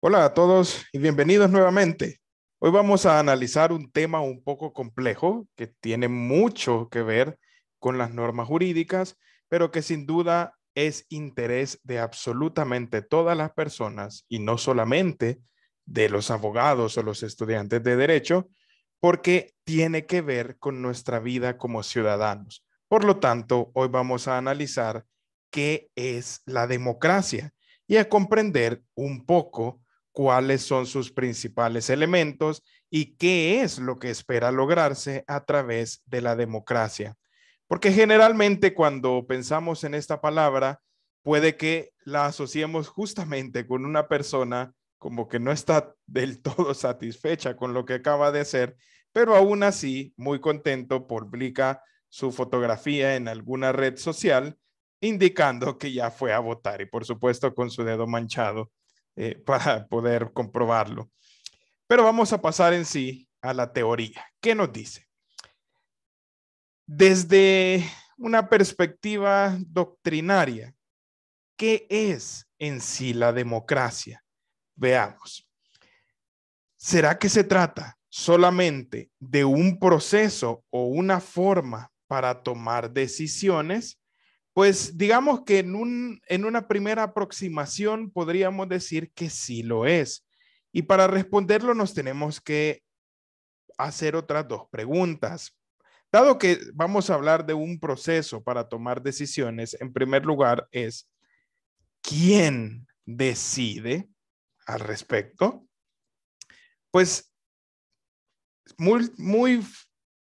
Hola a todos y bienvenidos nuevamente. Hoy vamos a analizar un tema un poco complejo que tiene mucho que ver con las normas jurídicas, pero que sin duda es interés de absolutamente todas las personas y no solamente de los abogados o los estudiantes de derecho, porque tiene que ver con nuestra vida como ciudadanos. Por lo tanto, hoy vamos a analizar qué es la democracia y a comprender un poco cuáles son sus principales elementos y qué es lo que espera lograrse a través de la democracia. Porque generalmente cuando pensamos en esta palabra, puede que la asociemos justamente con una persona como que no está del todo satisfecha con lo que acaba de hacer, pero aún así muy contento publica su fotografía en alguna red social indicando que ya fue a votar y por supuesto con su dedo manchado eh, para poder comprobarlo. Pero vamos a pasar en sí a la teoría. ¿Qué nos dice? Desde una perspectiva doctrinaria, ¿qué es en sí la democracia? Veamos. ¿Será que se trata solamente de un proceso o una forma para tomar decisiones? Pues digamos que en, una primera aproximación podríamos decir que sí lo es. Y para responderlo nos tenemos que hacer otras dos preguntas. Dado que vamos a hablar de un proceso para tomar decisiones, en primer lugar es, ¿quién decide al respecto? Pues muy, muy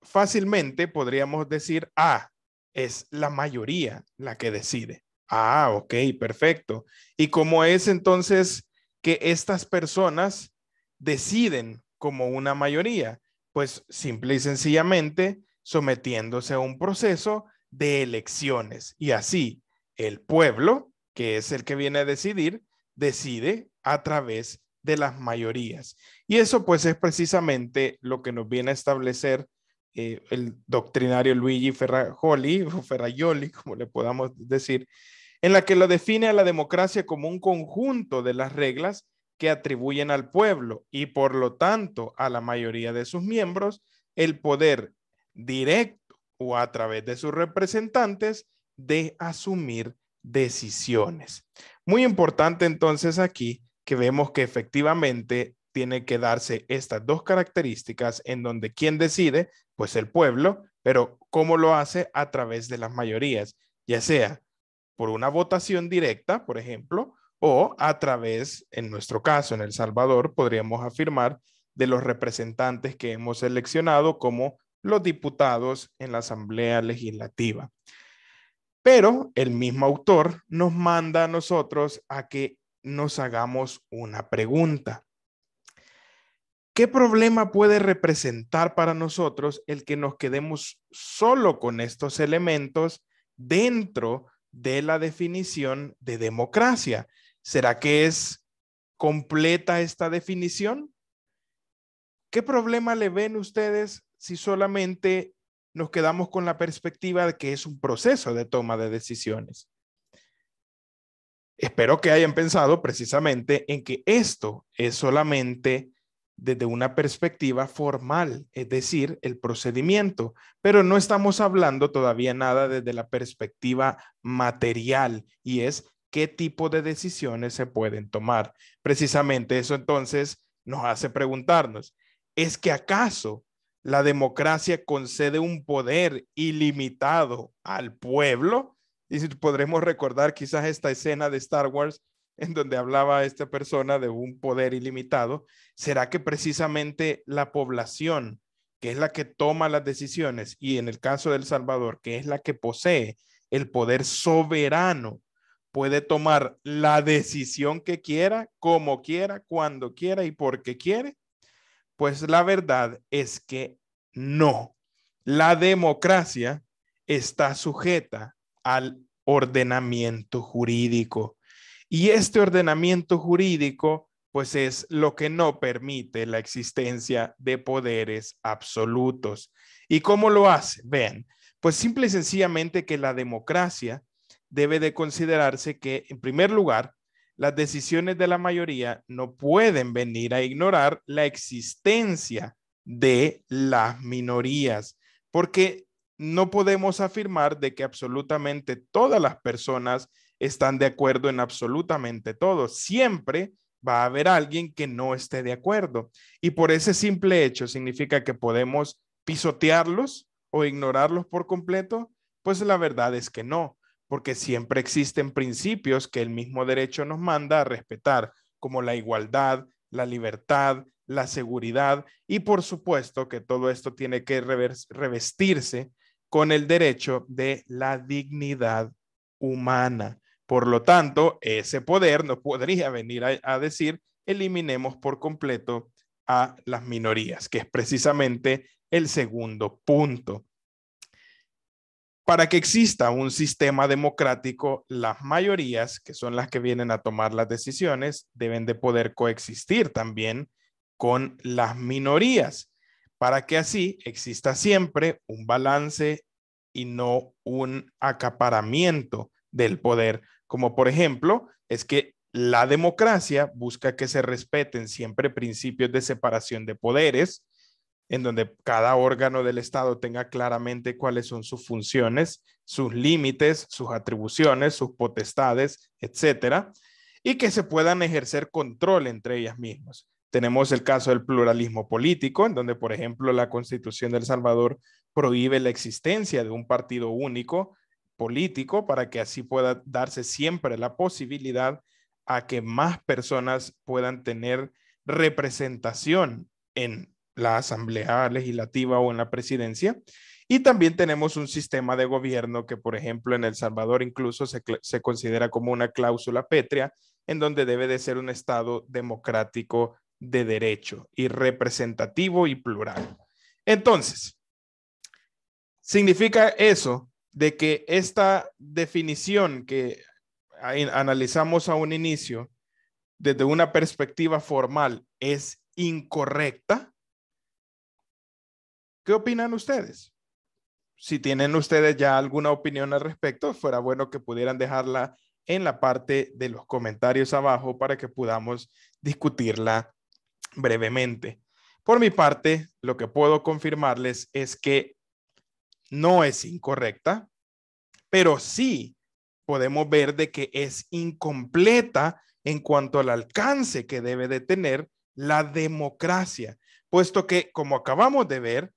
fácilmente podríamos decir, ah, es la mayoría la que decide. Ah, ok, perfecto. ¿Y cómo es entonces que estas personas deciden como una mayoría? Pues simple y sencillamente sometiéndose a un proceso de elecciones. Y así el pueblo, que es el que viene a decidir, decide a través de las mayorías. Y eso pues es precisamente lo que nos viene a establecer eh, el doctrinario Luigi Ferrajoli, o Ferrajoli, como le podamos decir, en la que lo define a la democracia como un conjunto de las reglas que atribuyen al pueblo y por lo tanto a la mayoría de sus miembros el poder directo o a través de sus representantes de asumir decisiones. Muy importante entonces aquí que vemos que efectivamente tiene que darse estas dos características en donde quien decide pues el pueblo, pero ¿cómo lo hace? A través de las mayorías, ya sea por una votación directa, por ejemplo, o a través, en nuestro caso, en El Salvador, podríamos afirmar, de los representantes que hemos seleccionado como los diputados en la Asamblea Legislativa. Pero el mismo autor nos manda a nosotros a que nos hagamos una pregunta. ¿Qué problema puede representar para nosotros el que nos quedemos solo con estos elementos dentro de la definición de democracia? ¿Será que es completa esta definición? ¿Qué problema le ven ustedes si solamente nos quedamos con la perspectiva de que es un proceso de toma de decisiones? Espero que hayan pensado precisamente en que esto es solamente desde una perspectiva formal, es decir, el procedimiento, pero no estamos hablando todavía nada desde la perspectiva material y es qué tipo de decisiones se pueden tomar. Precisamente eso entonces nos hace preguntarnos, ¿es que acaso la democracia concede un poder ilimitado al pueblo? Y si podremos recordar quizás esta escena de Star Wars en donde hablaba esta persona de un poder ilimitado, ¿será que precisamente la población, que es la que toma las decisiones, y en el caso del El Salvador, que es la que posee el poder soberano, puede tomar la decisión que quiera, como quiera, cuando quiera y porque quiere? Pues la verdad es que no. La democracia está sujeta al ordenamiento jurídico y este ordenamiento jurídico, pues es lo que no permite la existencia de poderes absolutos. ¿Y cómo lo hace? ven pues simple y sencillamente que la democracia debe de considerarse que, en primer lugar, las decisiones de la mayoría no pueden venir a ignorar la existencia de las minorías, porque no podemos afirmar de que absolutamente todas las personas están de acuerdo en absolutamente todo. Siempre va a haber alguien que no esté de acuerdo. Y por ese simple hecho significa que podemos pisotearlos o ignorarlos por completo. Pues la verdad es que no, porque siempre existen principios que el mismo derecho nos manda a respetar, como la igualdad, la libertad, la seguridad y por supuesto que todo esto tiene que revestirse con el derecho de la dignidad humana. Por lo tanto, ese poder no podría venir a, a decir eliminemos por completo a las minorías, que es precisamente el segundo punto. Para que exista un sistema democrático, las mayorías, que son las que vienen a tomar las decisiones, deben de poder coexistir también con las minorías, para que así exista siempre un balance y no un acaparamiento del poder, como por ejemplo es que la democracia busca que se respeten siempre principios de separación de poderes, en donde cada órgano del Estado tenga claramente cuáles son sus funciones, sus límites, sus atribuciones, sus potestades, etcétera, y que se puedan ejercer control entre ellas mismas. Tenemos el caso del pluralismo político, en donde, por ejemplo, la Constitución de Salvador prohíbe la existencia de un partido único político para que así pueda darse siempre la posibilidad a que más personas puedan tener representación en la Asamblea Legislativa o en la presidencia. Y también tenemos un sistema de gobierno que, por ejemplo, en El Salvador incluso se, se considera como una cláusula pétrea, en donde debe de ser un Estado democrático de derecho y representativo y plural. Entonces, significa eso de que esta definición que analizamos a un inicio desde una perspectiva formal es incorrecta? ¿Qué opinan ustedes? Si tienen ustedes ya alguna opinión al respecto, fuera bueno que pudieran dejarla en la parte de los comentarios abajo para que podamos discutirla brevemente. Por mi parte, lo que puedo confirmarles es que no es incorrecta, pero sí podemos ver de que es incompleta en cuanto al alcance que debe de tener la democracia, puesto que, como acabamos de ver,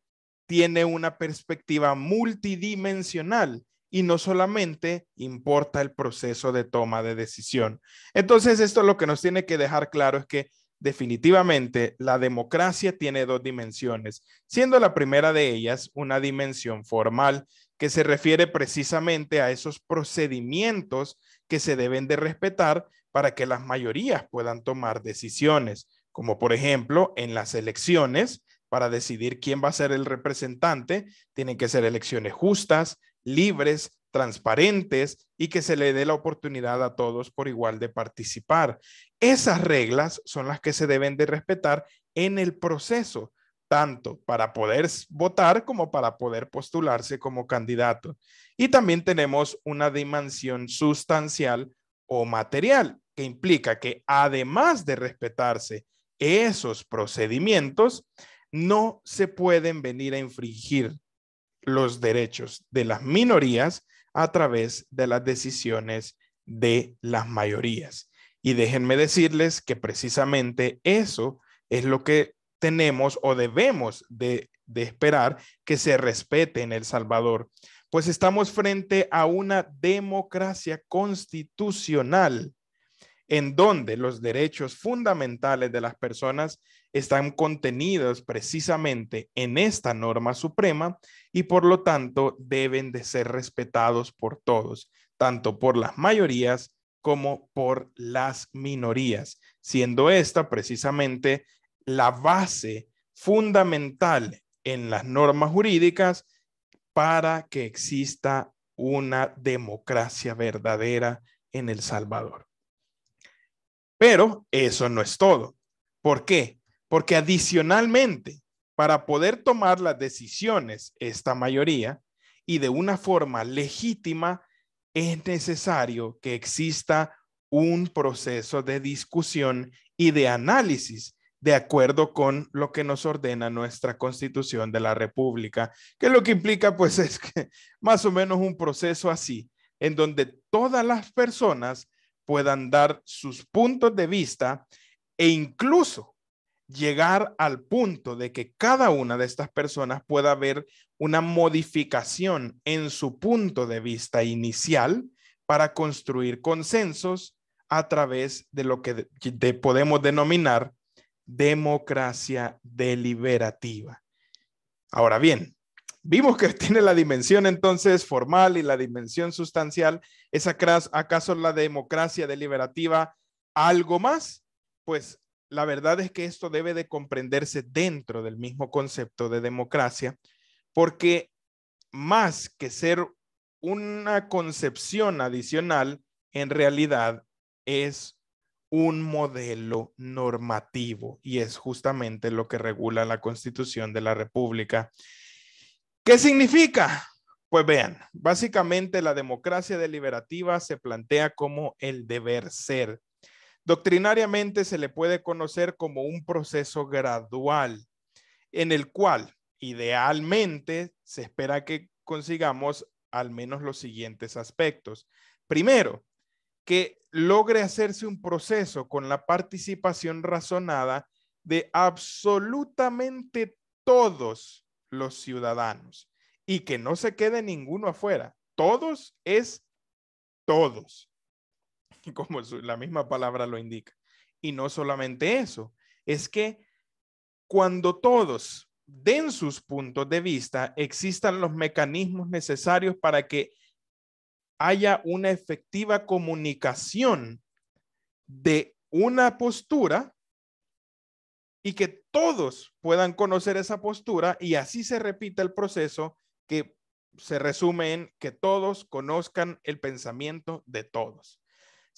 tiene una perspectiva multidimensional y no solamente importa el proceso de toma de decisión. Entonces, esto lo que nos tiene que dejar claro es que Definitivamente, la democracia tiene dos dimensiones, siendo la primera de ellas una dimensión formal que se refiere precisamente a esos procedimientos que se deben de respetar para que las mayorías puedan tomar decisiones, como por ejemplo en las elecciones, para decidir quién va a ser el representante, tienen que ser elecciones justas, libres, transparentes y que se le dé la oportunidad a todos por igual de participar. Esas reglas son las que se deben de respetar en el proceso, tanto para poder votar como para poder postularse como candidato. Y también tenemos una dimensión sustancial o material, que implica que además de respetarse esos procedimientos, no se pueden venir a infringir los derechos de las minorías a través de las decisiones de las mayorías. Y déjenme decirles que precisamente eso es lo que tenemos o debemos de, esperar que se respete en El Salvador, pues estamos frente a una democracia constitucional en donde los derechos fundamentales de las personas están contenidos precisamente en esta norma suprema y por lo tanto deben de ser respetados por todos, tanto por las mayorías como por las minorías, siendo esta precisamente la base fundamental en las normas jurídicas para que exista una democracia verdadera en El Salvador. Pero eso no es todo. ¿Por qué? Porque adicionalmente, para poder tomar las decisiones, esta mayoría, y de una forma legítima, es necesario que exista un proceso de discusión y de análisis de acuerdo con lo que nos ordena nuestra constitución de la República, que lo que implica pues es que más o menos un proceso así, en donde todas las personas puedan dar sus puntos de vista e incluso llegar al punto de que cada una de estas personas pueda ver una modificación en su punto de vista inicial para construir consensos a través de lo que podemos denominar democracia deliberativa. Ahora bien, vimos que tiene la dimensión entonces formal y la dimensión sustancial. ¿Es acaso la democracia deliberativa algo más? Pues la verdad es que esto debe de comprenderse dentro del mismo concepto de democracia, porque más que ser una concepción adicional, en realidad es un modelo normativo y es justamente lo que regula la Constitución de la República. ¿Qué significa? Pues vean, básicamente la democracia deliberativa se plantea como el deber ser Doctrinariamente se le puede conocer como un proceso gradual en el cual idealmente se espera que consigamos al menos los siguientes aspectos. Primero, que logre hacerse un proceso con la participación razonada de absolutamente todos los ciudadanos y que no se quede ninguno afuera. Todos es todos. como la misma palabra lo indica. Y no solamente eso, es que cuando todos den sus puntos de vista, existan los mecanismos necesarios para que haya una efectiva comunicación de una postura y que todos puedan conocer esa postura y así se repita el proceso que se resume en que todos conozcan el pensamiento de todos.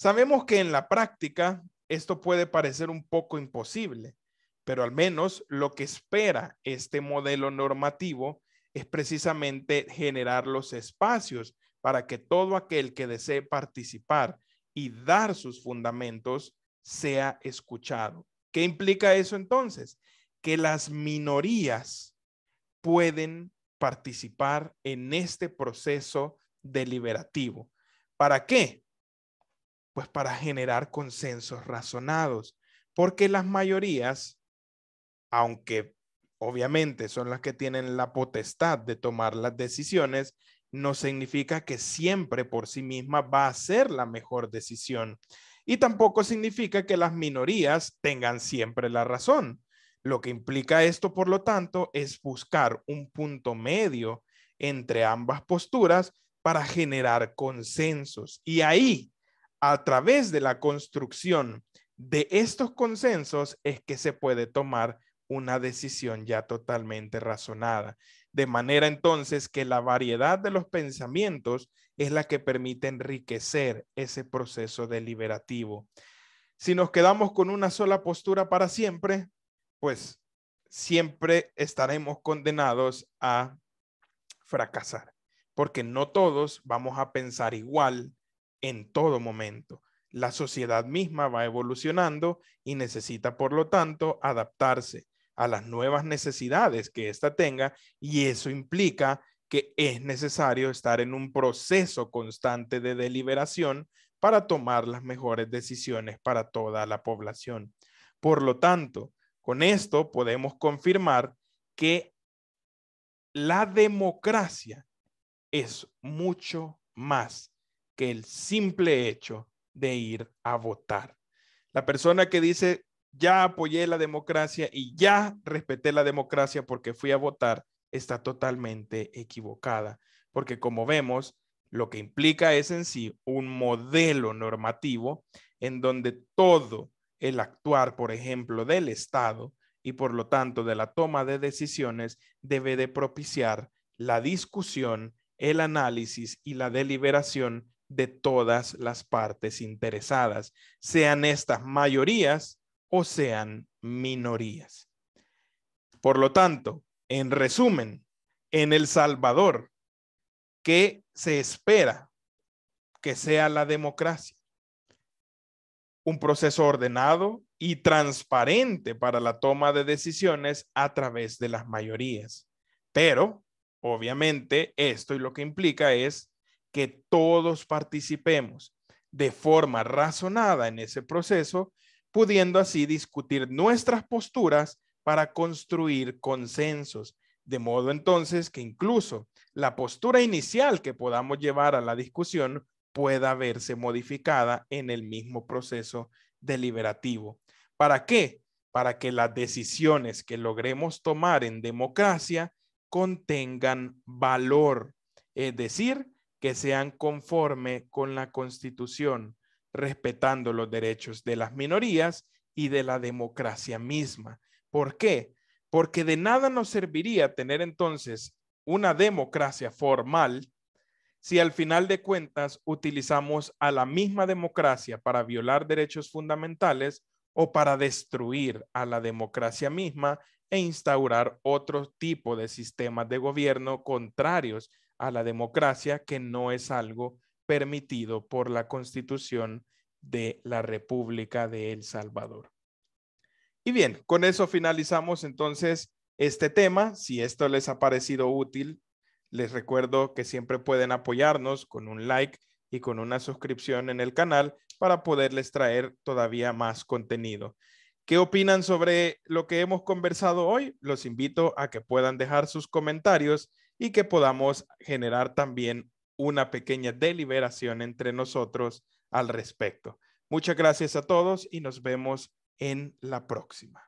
Sabemos que en la práctica esto puede parecer un poco imposible, pero al menos lo que espera este modelo normativo es precisamente generar los espacios para que todo aquel que desee participar y dar sus fundamentos sea escuchado. ¿Qué implica eso entonces? Que las minorías pueden participar en este proceso deliberativo. ¿Para qué? pues para generar consensos razonados, porque las mayorías, aunque obviamente son las que tienen la potestad de tomar las decisiones, no significa que siempre por sí misma va a ser la mejor decisión. Y tampoco significa que las minorías tengan siempre la razón. Lo que implica esto, por lo tanto, es buscar un punto medio entre ambas posturas para generar consensos. Y ahí a través de la construcción de estos consensos es que se puede tomar una decisión ya totalmente razonada. De manera entonces que la variedad de los pensamientos es la que permite enriquecer ese proceso deliberativo. Si nos quedamos con una sola postura para siempre, pues siempre estaremos condenados a fracasar, porque no todos vamos a pensar igual, en todo momento. La sociedad misma va evolucionando y necesita, por lo tanto, adaptarse a las nuevas necesidades que ésta tenga y eso implica que es necesario estar en un proceso constante de deliberación para tomar las mejores decisiones para toda la población. Por lo tanto, con esto podemos confirmar que la democracia es mucho más que el simple hecho de ir a votar. La persona que dice, ya apoyé la democracia y ya respeté la democracia porque fui a votar, está totalmente equivocada, porque como vemos, lo que implica es en sí un modelo normativo en donde todo el actuar, por ejemplo, del Estado y por lo tanto de la toma de decisiones debe de propiciar la discusión, el análisis y la deliberación de todas las partes interesadas, sean estas mayorías o sean minorías. Por lo tanto, en resumen, en El Salvador, ¿qué se espera que sea la democracia? Un proceso ordenado y transparente para la toma de decisiones a través de las mayorías. Pero, obviamente, esto y lo que implica es que todos participemos de forma razonada en ese proceso, pudiendo así discutir nuestras posturas para construir consensos, de modo entonces que incluso la postura inicial que podamos llevar a la discusión pueda verse modificada en el mismo proceso deliberativo. ¿Para qué? Para que las decisiones que logremos tomar en democracia contengan valor, es decir, que sean conforme con la Constitución, respetando los derechos de las minorías y de la democracia misma. ¿Por qué? Porque de nada nos serviría tener entonces una democracia formal si al final de cuentas utilizamos a la misma democracia para violar derechos fundamentales o para destruir a la democracia misma e instaurar otro tipo de sistemas de gobierno contrarios a la democracia, que no es algo permitido por la Constitución de la República de El Salvador. Y bien, con eso finalizamos entonces este tema. Si esto les ha parecido útil, les recuerdo que siempre pueden apoyarnos con un like y con una suscripción en el canal para poderles traer todavía más contenido. ¿Qué opinan sobre lo que hemos conversado hoy? Los invito a que puedan dejar sus comentarios y que podamos generar también una pequeña deliberación entre nosotros al respecto. Muchas gracias a todos y nos vemos en la próxima.